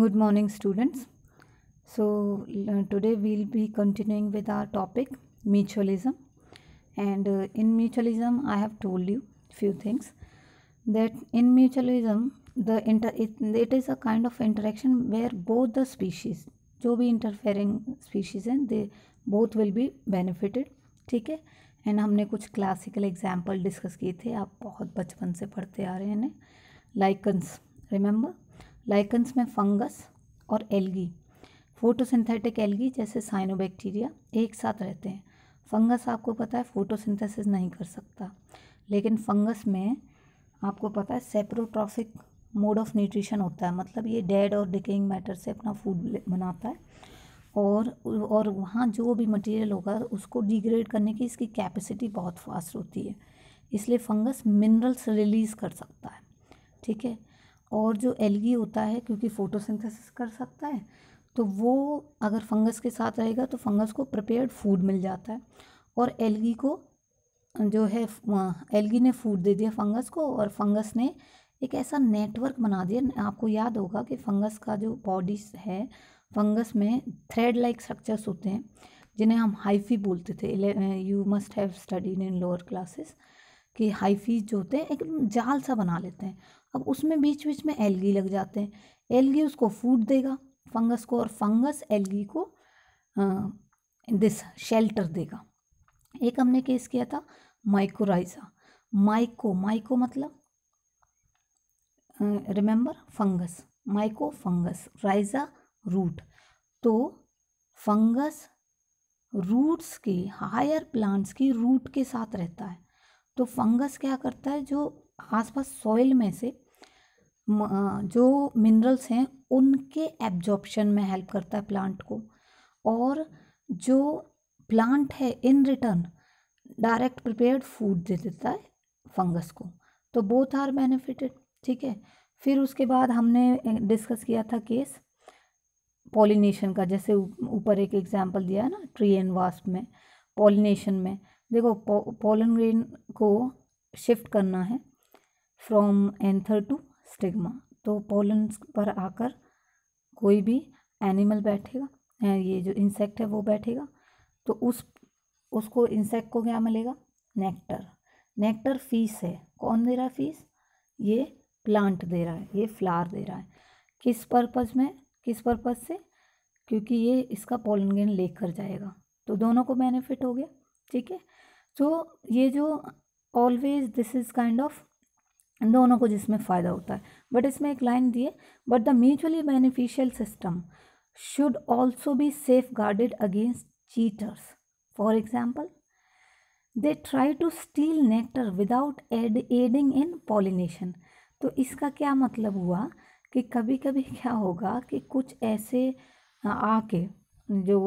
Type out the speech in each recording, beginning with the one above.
good morning students so uh, today we'll be continuing with our topic mutualism and uh, in mutualism i have told you few things that in mutualism the inter it, it is a kind of interaction where both the species जो भी species and they both will be benefited, ठीक है And हमने कुछ classical example discuss किए थे आप बहुत बचपन से पढ़ते आ रहे हैं लाइकन्स remember? लाइकन्स में फंगस और एल्गी फोटोसिंथेटिक एल्गी जैसे साइनोबैक्टीरिया एक साथ रहते हैं फंगस आपको पता है फोटोसिंथेसिस नहीं कर सकता लेकिन फंगस में आपको पता है सेप्रोट्रॉफिक मोड ऑफ न्यूट्रिशन होता है मतलब ये डेड और डिकेइंग मैटर से अपना फूड बनाता है और और वहाँ जो भी मटेरियल होगा उसको डिग्रेड करने की इसकी कैपेसिटी बहुत फास्ट होती है इसलिए फंगस मिनरल्स रिलीज़ कर सकता है ठीक है और जो एलगी होता है क्योंकि फोटोसिंथेसिस कर सकता है तो वो अगर फंगस के साथ रहेगा तो फंगस को प्रिपेयर्ड फूड मिल जाता है और एलगी को जो है एलगी ने फूड दे दिया फंगस को और फंगस ने एक ऐसा नेटवर्क बना दिया आपको याद होगा कि फंगस का जो बॉडी है फंगस में थ्रेड लाइक स्ट्रक्चर्स होते हैं जिन्हें हम हाइफी बोलते थे you must have studied in lower classes कि हाइफी जो होते हैं एक जाल सा बना लेते हैं अब उसमें बीच बीच में एलगी लग जाते हैं एलगी उसको फूड देगा फंगस को और फंगस एलगी को दिस शेल्टर देगा एक हमने केस किया था माइकोराइजा माइको माइको मतलब remember fungus myco fungus rhiza root तो फंगस रूट्स की हायर प्लांट्स की रूट के साथ रहता है तो फंगस क्या करता है जो आसपास सॉइल में से जो मिनरल्स हैं उनके एब्जॉर्प्शन में हेल्प करता है प्लांट को और जो प्लांट है in return direct prepared food दे देता है फंगस को तो बोथ आर बेनिफिटेड ठीक है फिर उसके बाद हमने डिस्कस किया था केस पॉलिनेशन का जैसे ऊपर एक एग्जांपल दिया है ना ट्री एंड वास्प में पॉलिनेशन में देखो पॉलन ग्रेन को शिफ्ट करना है फ्रॉम एंथर टू स्टिग्मा तो पोलन पर आकर कोई भी एनिमल बैठेगा ये जो इंसेक्ट है वो बैठेगा तो उस उसको इंसेक्ट को क्या मिलेगा नेक्टर नेक्टर फीस है कौन दे रहा है फीस ये प्लांट दे रहा है ये फ्लावर दे रहा है किस पर्पज़ में किस पर्पज़ से क्योंकि ये इसका पोलन गेन लेकर जाएगा तो दोनों को बेनिफिट हो गया ठीक है तो ये जो always this is kind of दोनों को जिसमें फ़ायदा होता है बट इसमें एक लाइन दी है but the mutually beneficial system should also be safeguarded against cheaters for example they try to steal nectar without aiding in pollination तो इसका क्या मतलब हुआ कि कभी कभी क्या होगा कि कुछ ऐसे आके जो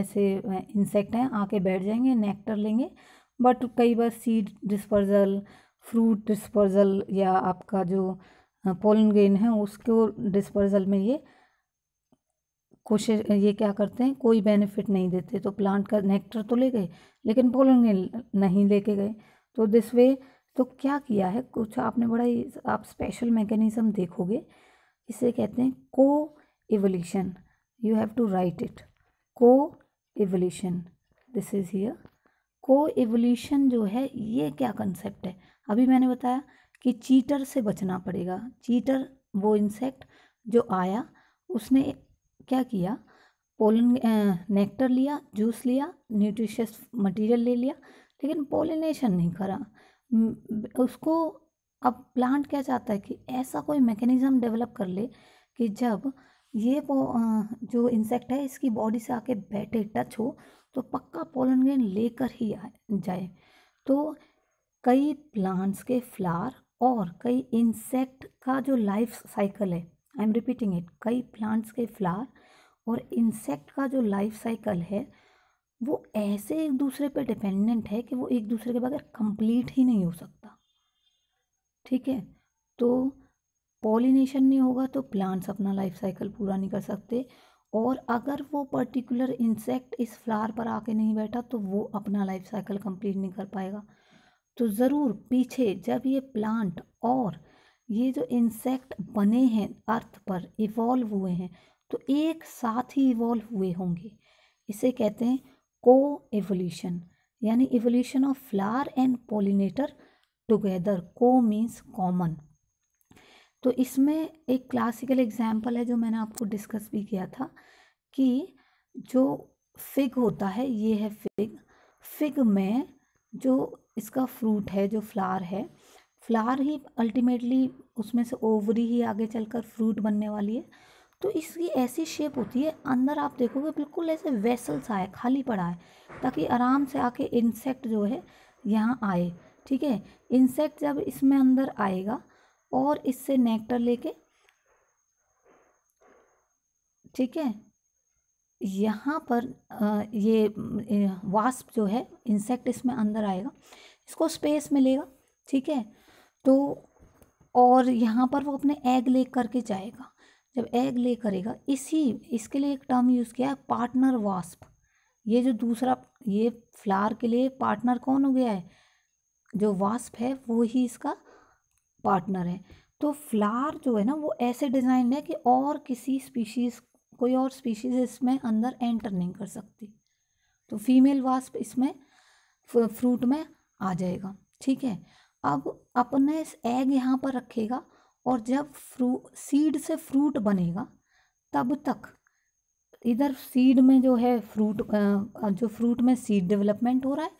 ऐसे इंसेक्ट हैं आके बैठ जाएंगे नेक्टर लेंगे बट कई बार सीड डिस्पर्जल फ्रूट डिस्पर्जल या आपका जो पोलन ग्रेन है उसको डिस्पर्जल में ये कोशिश ये क्या करते हैं कोई बेनिफिट नहीं देते तो प्लांट का नेक्टर तो ले गए लेकिन पोलन ग्रेन नहीं लेके गए तो दिस वे तो क्या किया है कुछ आपने बड़ा ही आप स्पेशल मैकेनिज़्म देखोगे इसे कहते हैं coevolution you have to write it coevolution this is here coevolution जो है ये क्या कंसेप्ट है अभी मैंने बताया कि चीटर से बचना पड़ेगा चीटर वो इंसेक्ट जो आया उसने क्या किया पोलन नेक्टर लिया जूस लिया न्यूट्रिशियस मटेरियल ले लिया लेकिन पोलिनेशन नहीं करा उसको अब प्लांट क्या चाहता है कि ऐसा कोई मैकेनिज़्म डेवलप कर ले कि जब ये वो जो इंसेक्ट है इसकी बॉडी से आके बैठे टच हो तो पक्का पोलन ग्रेन लेकर ही आ जाए तो कई प्लांट्स के फ्लावर और कई इंसेक्ट का जो लाइफ साइकिल है आई एम रिपीटिंग इट कई प्लांट्स के फ्लावर और इंसेक्ट का जो लाइफ साइकिल है वो ऐसे एक दूसरे पे डिपेंडेंट है कि वो एक दूसरे के बगैर कंप्लीट ही नहीं हो सकता ठीक है तो पॉलिनेशन नहीं होगा तो प्लांट्स अपना लाइफ साइकिल पूरा नहीं कर सकते और अगर वो पर्टिकुलर इंसेक्ट इस फ्लावर पर आके नहीं बैठा तो वो अपना लाइफ साइकिल कंप्लीट नहीं कर पाएगा तो ज़रूर पीछे जब ये प्लांट और ये जो इंसेक्ट बने हैं अर्थ पर इवॉल्व हुए हैं तो एक साथ ही इवॉल्व हुए होंगे इसे कहते हैं को एवोल्यूशन यानी evolution of flower and pollinator together को मीन्स कॉमन तो इसमें एक क्लासिकल एग्जाम्पल है जो मैंने आपको डिस्कस भी किया था कि जो फिग होता है ये है फिग फिग में जो इसका फ्रूट है जो फ्लार है फ्लार ही अल्टीमेटली उसमें से ओवरी ही आगे चलकर फ्रूट बनने वाली है तो इसकी ऐसी शेप होती है अंदर आप देखोगे बिल्कुल ऐसे वेसल सा है खाली पड़ा है ताकि आराम से आके इंसेक्ट जो है यहाँ आए ठीक है इंसेक्ट जब इसमें अंदर आएगा और इससे नेक्टर लेके ठीक है यहाँ पर ये वास्प जो है इंसेक्ट इसमें अंदर आएगा इसको स्पेस मिलेगा ठीक है तो और यहाँ पर वो अपने एग ले करके जाएगा जब एग ले करेगा इसी इसके लिए एक टर्म यूज़ किया है पार्टनर वास्प ये जो दूसरा ये फ्लावर के लिए पार्टनर कौन हो गया है जो वास्प है वो ही इसका पार्टनर है तो फ्लावर जो है ना वो ऐसे डिज़ाइन है कि और किसी स्पीशीज़ कोई और स्पीशीज़ इसमें अंदर एंटर नहीं कर सकती तो फीमेल वास्प इसमें फ्रूट में आ जाएगा ठीक है अब अपने एग यहाँ पर रखेगा और जब फ्रू सीड से फ्रूट बनेगा तब तक इधर सीड में जो है फ्रूट जो फ्रूट में सीड डेवलपमेंट हो रहा है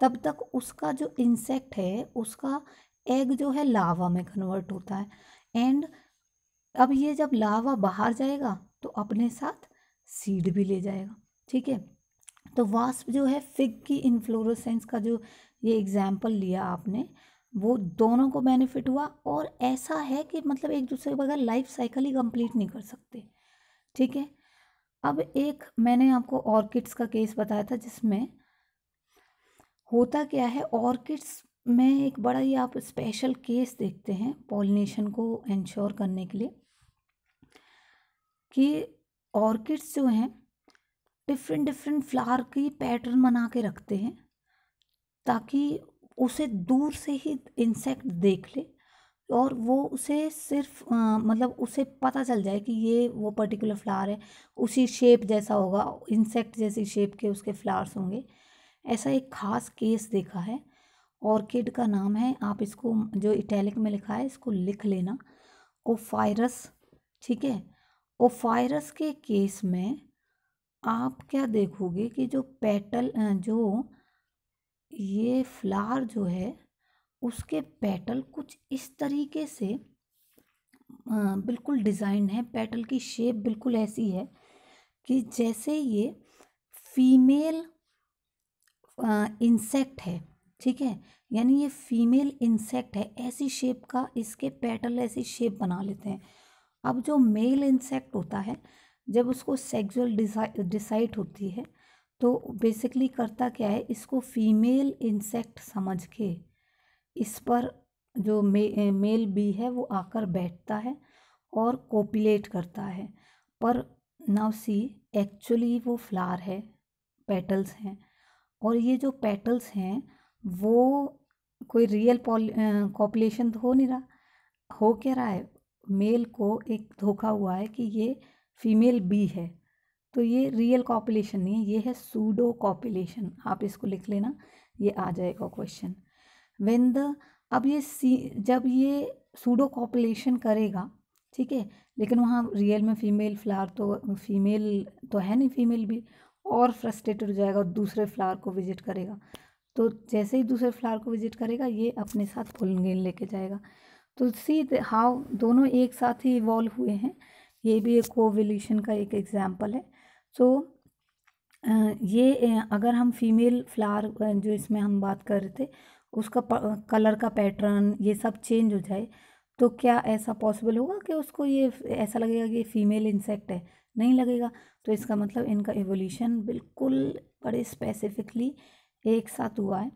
तब तक उसका जो इंसेक्ट है उसका एग जो है लावा में कन्वर्ट होता है एंड अब ये जब लावा बाहर जाएगा तो अपने साथ सीड भी ले जाएगा ठीक है तो वास्प जो है फिग की इन्फ्लोरोसेंस का जो ये एग्ज़ाम्पल लिया आपने वो दोनों को बेनिफिट हुआ और ऐसा है कि मतलब एक दूसरे के बगैर लाइफ साइकिल ही कंप्लीट नहीं कर सकते ठीक है अब एक मैंने आपको ऑर्किड्स का केस बताया था जिसमें होता क्या है ऑर्किड्स में एक बड़ा ही आप स्पेशल केस देखते हैं पॉलिनेशन को इंश्योर करने के लिए कि ऑर्किड्स जो हैं डिफरेंट डिफरेंट फ्लावर की पैटर्न बना के रखते हैं ताकि उसे दूर से ही इंसेक्ट देख ले और वो उसे सिर्फ आ, मतलब उसे पता चल जाए कि ये वो पर्टिकुलर फ्लावर है उसी शेप जैसा होगा इंसेक्ट जैसी शेप के उसके फ्लावर्स होंगे ऐसा एक ख़ास केस देखा है ऑर्किड का नाम है आप इसको जो इटैलिक में लिखा है इसको लिख लेना ओफायरस ठीक है ओफायरस के केस में आप क्या देखोगे कि जो पेटल जो ये फ्लावर जो है उसके पेटल कुछ इस तरीके से बिल्कुल डिज़ाइन है पेटल की शेप बिल्कुल ऐसी है कि जैसे ये फीमेल इंसेक्ट है ठीक है यानी ये फीमेल इंसेक्ट है ऐसी शेप का इसके पेटल ऐसी शेप बना लेते हैं अब जो मेल इंसेक्ट होता है जब उसको सेक्सुअल डिसाइड होती है तो बेसिकली करता क्या है इसको फीमेल इंसेक्ट समझ के इस पर जो मे, मेल बी है वो आकर बैठता है और कोपिलेट करता है पर नाउ सी एक्चुअली वो फ्लावर है पेटल्स हैं और ये जो पेटल्स हैं वो कोई रियल पॉल कॉपुलेशन तो हो नहीं रहा हो क्या रहा है मेल को एक धोखा हुआ है कि ये फीमेल बी है तो ये रियल कॉपुलेशन नहीं है ये है सूडो कॉपुलेशन आप इसको लिख लेना ये आ जाएगा क्वेश्चन वेन द अब ये सी जब ये सूडो कॉपुलेशन करेगा ठीक है लेकिन वहाँ रियल में फीमेल फ्लावर तो फीमेल तो है नहीं फीमेल भी और फ्रस्ट्रेटेड हो जाएगा और दूसरे फ्लावर को विजिट करेगा तो जैसे ही दूसरे फ्लावर को विजिट करेगा ये अपने साथ फुल गेंद लेके जाएगा तो सी हाउ दोनों एक साथ ही इवॉल्व हुए हैं ये भी एक कोवल्यूशन का एक एग्ज़ाम्पल है सो so, ये अगर हम फीमेल फ्लावर जो इसमें हम बात कर रहे थे उसका कलर का पैटर्न ये सब चेंज हो जाए तो क्या ऐसा पॉसिबल होगा कि उसको ये ऐसा लगेगा कि फीमेल इंसेक्ट है नहीं लगेगा तो इसका मतलब इनका एवोल्यूशन बिल्कुल बड़े स्पेसिफिकली एक साथ हुआ है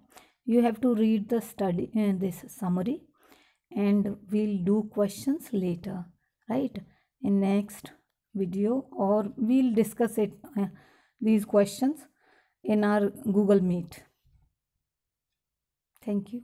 you have to read the study this summary and we'll do questions later right in next video or we'll discuss it uh, these questions in our google meet thank you